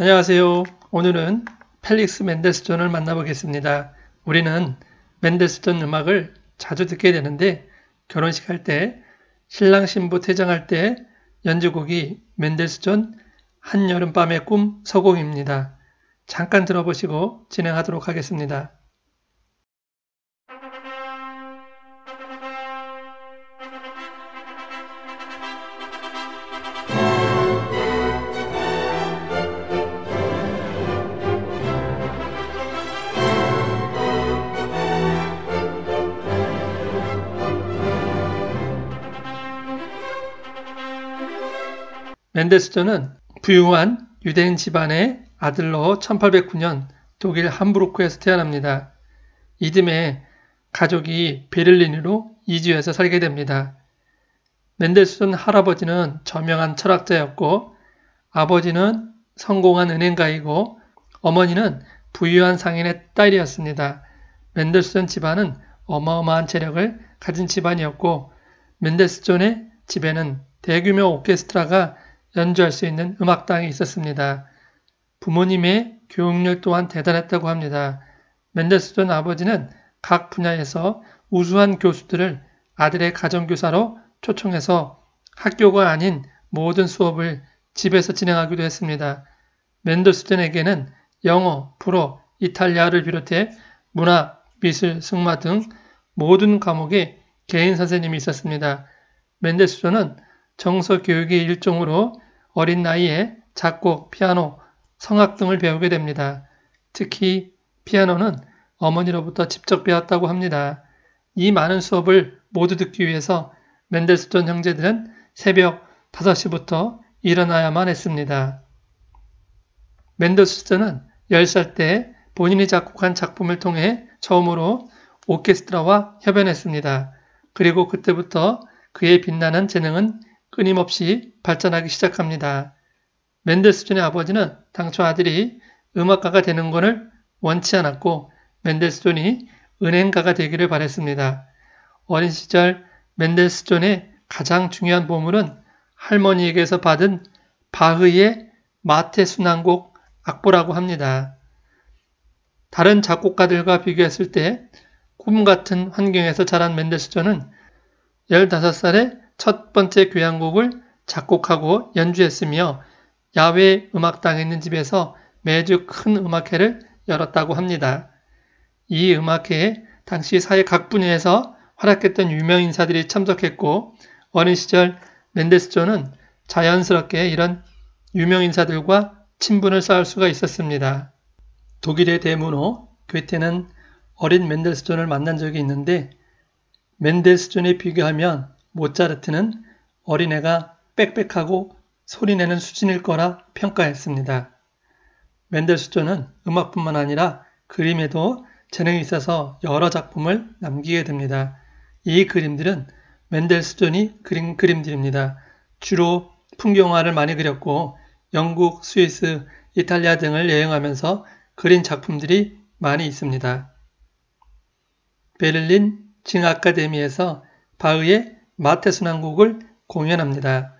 안녕하세요. 오늘은 펠릭스 맨델스존을 만나보겠습니다. 우리는 맨델스존 음악을 자주 듣게 되는데 결혼식 할 때, 신랑 신부 퇴장할 때 연주곡이 맨델스존 한여름밤의 꿈 서곡입니다. 잠깐 들어보시고 진행하도록 하겠습니다. 맨데스존은 부유한 유대인 집안의 아들로 1809년 독일 함부르크에서 태어납니다. 이듬해 가족이 베를린으로 이주해서 살게 됩니다. 맨스슨 할아버지는 저명한 철학자였고 아버지는 성공한 은행가이고 어머니는 부유한 상인의 딸이었습니다. 맨스슨 집안은 어마어마한 재력을 가진 집안이었고 맨데스존의 집에는 대규모 오케스트라가 연주할 수 있는 음악당이 있었습니다. 부모님의 교육열 또한 대단했다고 합니다. 맨델스존 아버지는 각 분야에서 우수한 교수들을 아들의 가정교사로 초청해서 학교가 아닌 모든 수업을 집에서 진행하기도 했습니다. 맨델스존에게는 영어, 불어, 이탈리아를 비롯해 문화, 미술, 승마 등 모든 과목에 개인 선생님이 있었습니다. 맨델스존은 정서 교육의 일종으로 어린 나이에 작곡, 피아노, 성악 등을 배우게 됩니다. 특히 피아노는 어머니로부터 직접 배웠다고 합니다. 이 많은 수업을 모두 듣기 위해서 맨델스존 형제들은 새벽 5시부터 일어나야만 했습니다. 맨델스존은 10살 때 본인이 작곡한 작품을 통해 처음으로 오케스트라와 협연했습니다. 그리고 그때부터 그의 빛나는 재능은 끊임없이 발전하기 시작합니다. 멘델스존의 아버지는 당초 아들이 음악가가 되는 것을 원치 않았고 멘델스존이 은행가가 되기를 바랬습니다. 어린 시절 멘델스존의 가장 중요한 보물은 할머니에게서 받은 바흐의 마테 순환곡 악보라고 합니다. 다른 작곡가들과 비교했을 때꿈 같은 환경에서 자란 멘델스존은 15살에 첫 번째 교향곡을 작곡하고 연주했으며 야외 음악당에 있는 집에서 매주 큰 음악회를 열었다고 합니다. 이 음악회에 당시 사회 각 분야에서 활약했던 유명 인사들이 참석했고 어린 시절 멘데스존은 자연스럽게 이런 유명 인사들과 친분을 쌓을 수가 있었습니다. 독일의 대문호 괴테는 어린 멘델스존을 만난 적이 있는데 멘델스존에 비교하면 모차르트는 어린애가 빽빽하고 소리내는 수준일 거라 평가했습니다. 맨델스존은 음악뿐만 아니라 그림에도 재능이 있어서 여러 작품을 남기게 됩니다. 이 그림들은 맨델스존이 그린 그림들입니다. 주로 풍경화를 많이 그렸고 영국, 스위스, 이탈리아 등을 여행하면서 그린 작품들이 많이 있습니다. 베를린 징 아카데미에서 바흐의 마테순환곡을 공연합니다.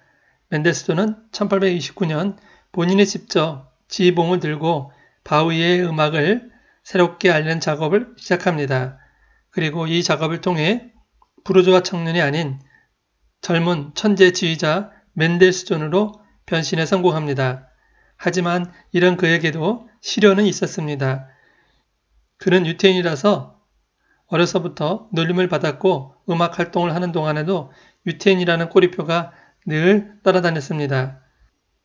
멘데스도는 1829년 본인이 직접 지봉을 들고 바위의 음악을 새롭게 알리는 작업을 시작합니다. 그리고 이 작업을 통해 부르주아 청년이 아닌 젊은 천재 지휘자 멘델스존으로 변신에 성공합니다. 하지만 이런 그에게도 시련은 있었습니다. 그는 유태인이라서 어려서부터 놀림을 받았고 음악 활동을 하는 동안에도 유태인이라는 꼬리표가 늘 따라다녔습니다.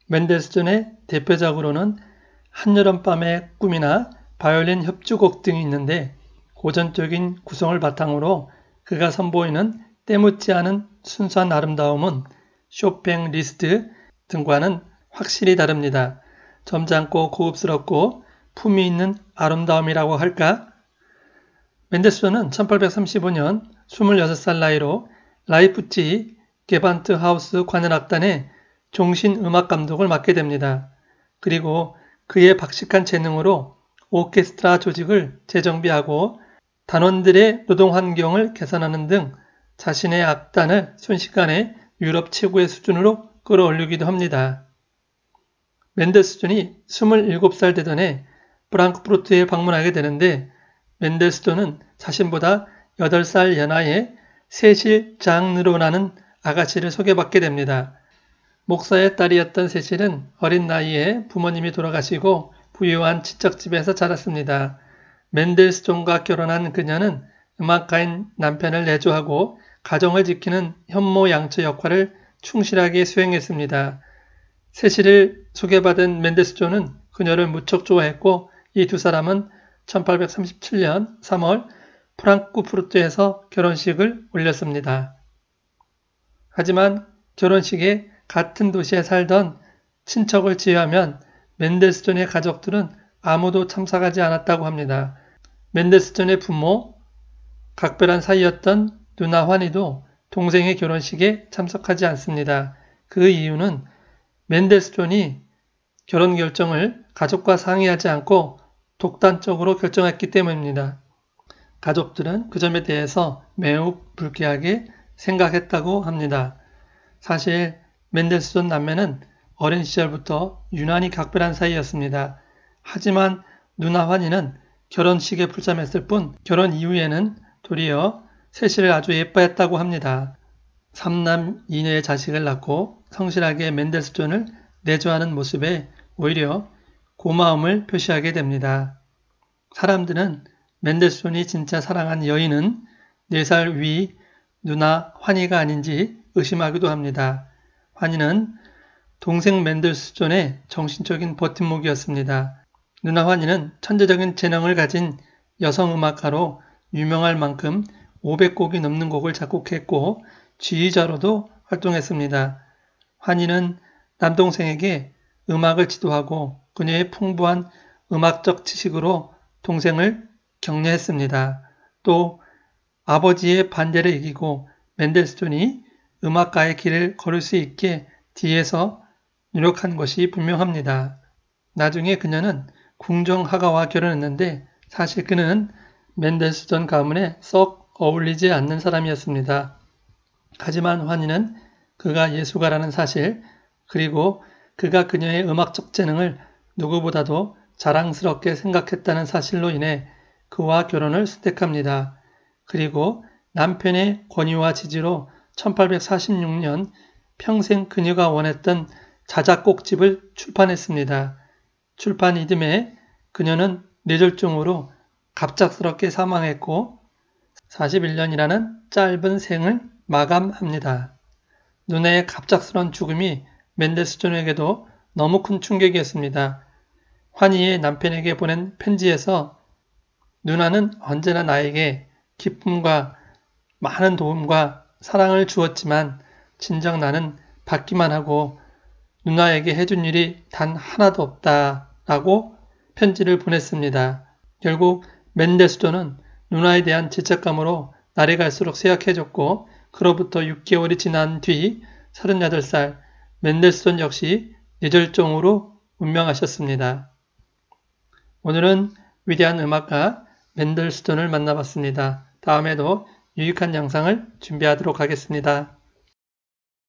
멘델스존의 대표작으로는 한여름밤의 꿈이나 바이올린 협주곡 등이 있는데 고전적인 구성을 바탕으로 그가 선보이는 때묻지 않은 순수한 아름다움은 쇼팽 리스트 등과는 확실히 다릅니다. 점잖고 고급스럽고 품위 있는 아름다움이라고 할까 맨데스존은 1835년 26살 나이로 라이프찌 게반트 하우스 관현악단의 종신 음악 감독을 맡게 됩니다. 그리고 그의 박식한 재능으로 오케스트라 조직을 재정비하고 단원들의 노동 환경을 개선하는 등 자신의 악단을 순식간에 유럽 최고의 수준으로 끌어올리기도 합니다. 맨데스존이 27살 되던 해 프랑크푸르트에 방문하게 되는데 맨델스톤은 자신보다 8살 연하의 세실 장르로 나는 아가씨를 소개받게 됩니다. 목사의 딸이었던 세실은 어린 나이에 부모님이 돌아가시고 부유한 친척집에서 자랐습니다. 맨델스존과 결혼한 그녀는 음악가인 남편을 내조하고 가정을 지키는 현모양처 역할을 충실하게 수행했습니다. 세실을 소개받은 맨델스존은 그녀를 무척 좋아했고 이 두 사람은 1837년 3월 프랑크푸르트에서 결혼식을 올렸습니다. 하지만 결혼식에 같은 도시에 살던 친척을 제외하면 맨델스존의 가족들은 아무도 참석하지 않았다고 합니다. 맨델스존의 부모, 각별한 사이였던 누나 환희도 동생의 결혼식에 참석하지 않습니다. 그 이유는 맨델스존이 결혼 결정을 가족과 상의하지 않고 독단적으로 결정했기 때문입니다. 가족들은 그 점에 대해서 매우 불쾌하게 생각했다고 합니다. 사실 맨델스존 남매는 어린 시절부터 유난히 각별한 사이였습니다. 하지만 누나 환희는 결혼식에 불참했을 뿐 결혼 이후에는 도리어 셋이를 아주 예뻐했다고 합니다. 3남 2녀의 자식을 낳고 성실하게 맨델스존을 내조하는 모습에 오히려 고마움을 표시하게 됩니다. 사람들은 맨델존이 진짜 사랑한 여인은 4살 위 누나 환희가 아닌지 의심하기도 합니다. 환희는 동생 맨델스존의 정신적인 버팀목이었습니다. 누나 환희는 천재적인 재능을 가진 여성 음악가로 유명할 만큼 500곡이 넘는 곡을 작곡했고 지휘자로도 활동했습니다. 환희는 남동생에게 음악을 지도하고 그녀의 풍부한 음악적 지식으로 동생을 격려했습니다. 또 아버지의 반대를 이기고 맨델스톤이 음악가의 길을 걸을 수 있게 뒤에서 노력한 것이 분명합니다. 나중에 그녀는 궁정화가와 결혼했는데 사실 그는 맨델스톤 가문에 썩 어울리지 않는 사람이었습니다. 하지만 환희는 그가 예수가라는 사실 그리고 그가 그녀의 음악적 재능을 누구보다도 자랑스럽게 생각했다는 사실로 인해 그와 결혼을 선택합니다. 그리고 남편의 권유와 지지로 1846년 평생 그녀가 원했던 자작곡집을 출판했습니다. 출판 이듬해 그녀는 뇌졸중으로 갑작스럽게 사망했고 41년이라는 짧은 생을 마감합니다. 누나의 갑작스런 죽음이 멘데스존에게도 너무 큰 충격이었습니다. 환희의 남편에게 보낸 편지에서 누나는 언제나 나에게 기쁨과 많은 도움과 사랑을 주었지만 진정 나는 받기만 하고 누나에게 해준 일이 단 하나도 없다 라고 편지를 보냈습니다. 결국 멘데스존은 누나에 대한 죄책감으로 날이 갈수록 쇠약해졌고 그로부터 6개월이 지난 뒤 38살 맨델스톤 역시 뇌절종으로 운명하셨습니다. 오늘은 위대한 음악가 맨델스톤을 만나봤습니다. 다음에도 유익한 영상을 준비하도록 하겠습니다.